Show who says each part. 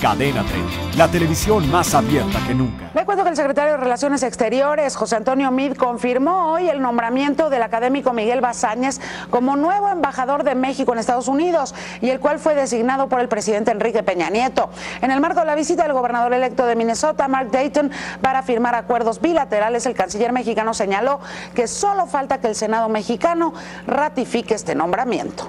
Speaker 1: Cadena 30, la televisión más abierta que nunca.
Speaker 2: acuerdo que el secretario de Relaciones Exteriores, José Antonio Mid, confirmó hoy el nombramiento del académico Miguel Bazáñez como nuevo embajador de México en Estados Unidos y el cual fue designado por el presidente Enrique Peña Nieto. En el marco de la visita del gobernador electo de Minnesota, Mark Dayton, para firmar acuerdos bilaterales, el canciller mexicano señaló que solo falta que el Senado mexicano ratifique este nombramiento.